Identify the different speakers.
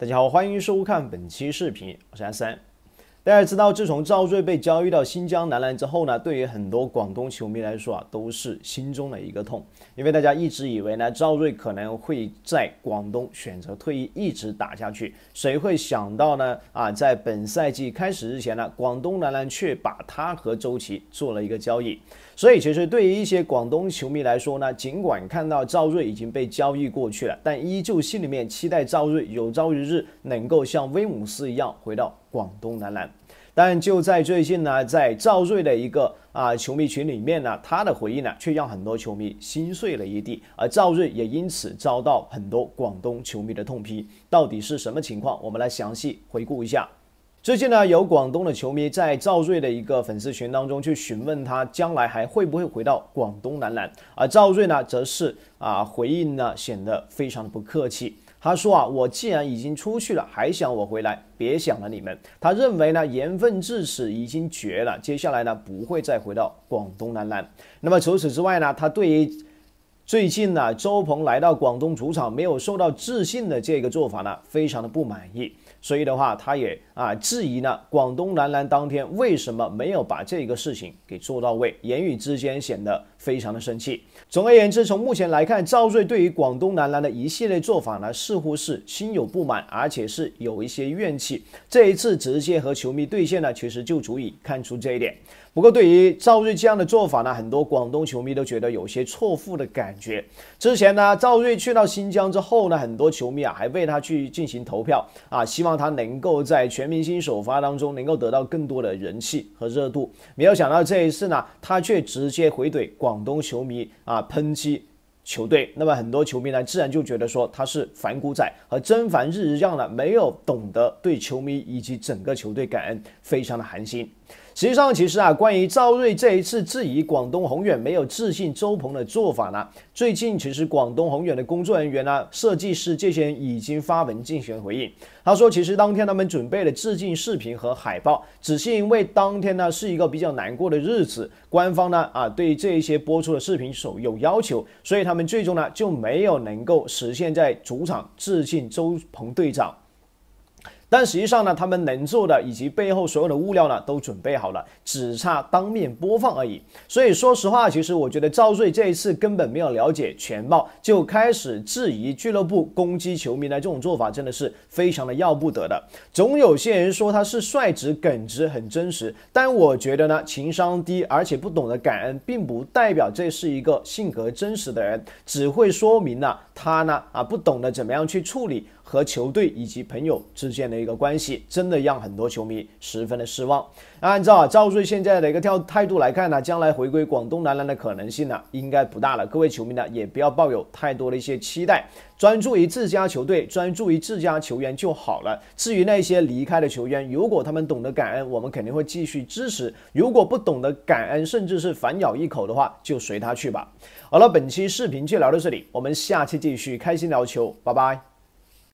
Speaker 1: 大家好，欢迎收看本期视频，我是阿三。大家知道，自从赵睿被交易到新疆男篮之后呢，对于很多广东球迷来说啊，都是心中的一个痛，因为大家一直以为呢，赵睿可能会在广东选择退役，一直打下去。谁会想到呢？啊，在本赛季开始之前呢，广东男篮却把他和周琦做了一个交易。所以，其实对于一些广东球迷来说呢，尽管看到赵睿已经被交易过去了，但依旧心里面期待赵睿有朝一日能够像威姆斯一样回到广东男篮。但就在最近呢，在赵睿的一个啊球迷群里面呢，他的回应呢，却让很多球迷心碎了一地，而赵睿也因此遭到很多广东球迷的痛批。到底是什么情况？我们来详细回顾一下。最近呢，有广东的球迷在赵睿的一个粉丝群当中去询问他，将来还会不会回到广东男篮？而赵睿呢，则是啊回应呢，显得非常的不客气。他说啊，我既然已经出去了，还想我回来？别想了，你们。他认为呢，缘分至此已经绝了，接下来呢，不会再回到广东男篮。那么除此之外呢，他对于最近呢，周鹏来到广东主场，没有受到自信的这个做法呢，非常的不满意，所以的话，他也啊质疑呢广东男篮当天为什么没有把这个事情给做到位，言语之间显得非常的生气。总而言之，从目前来看，赵睿对于广东男篮的一系列做法呢，似乎是心有不满，而且是有一些怨气。这一次直接和球迷对线呢，其实就足以看出这一点。不过，对于赵睿这样的做法呢，很多广东球迷都觉得有些错付的感。觉之前呢，赵睿去到新疆之后呢，很多球迷啊还为他去进行投票啊，希望他能够在全明星首发当中能够得到更多的人气和热度。没有想到这一次呢，他却直接回怼广东球迷啊，抨击球队。那么很多球迷呢，自然就觉得说他是反骨仔和真凡日一样了，没有懂得对球迷以及整个球队感恩，非常的寒心。实际上，其实啊，关于赵睿这一次质疑广东宏远没有自信周鹏的做法呢，最近其实广东宏远的工作人员呢，设计师这些人已经发文进行回应。他说，其实当天他们准备了致敬视频和海报，只是因为当天呢是一个比较难过的日子，官方呢啊对这些播出的视频有要求，所以他们最终呢就没有能够实现在主场致敬周鹏队长。但实际上呢，他们能做的以及背后所有的物料呢，都准备好了，只差当面播放而已。所以说实话，其实我觉得赵睿这一次根本没有了解全貌就开始质疑俱乐部、攻击球迷的这种做法，真的是非常的要不得的。总有些人说他是率直、耿直、很真实，但我觉得呢，情商低而且不懂得感恩，并不代表这是一个性格真实的人，只会说明呢，他呢啊不懂得怎么样去处理和球队以及朋友之间的。一个关系真的让很多球迷十分的失望。按照啊赵睿现在的一个跳态度来看呢，将来回归广东男篮的可能性呢应该不大了。各位球迷呢也不要抱有太多的一些期待，专注于自家球队，专注于自家球员就好了。至于那些离开的球员，如果他们懂得感恩，我们肯定会继续支持；如果不懂得感恩，甚至是反咬一口的话，就随他去吧。好了，本期视频就聊到这里，我们下期继续开心聊球，拜拜。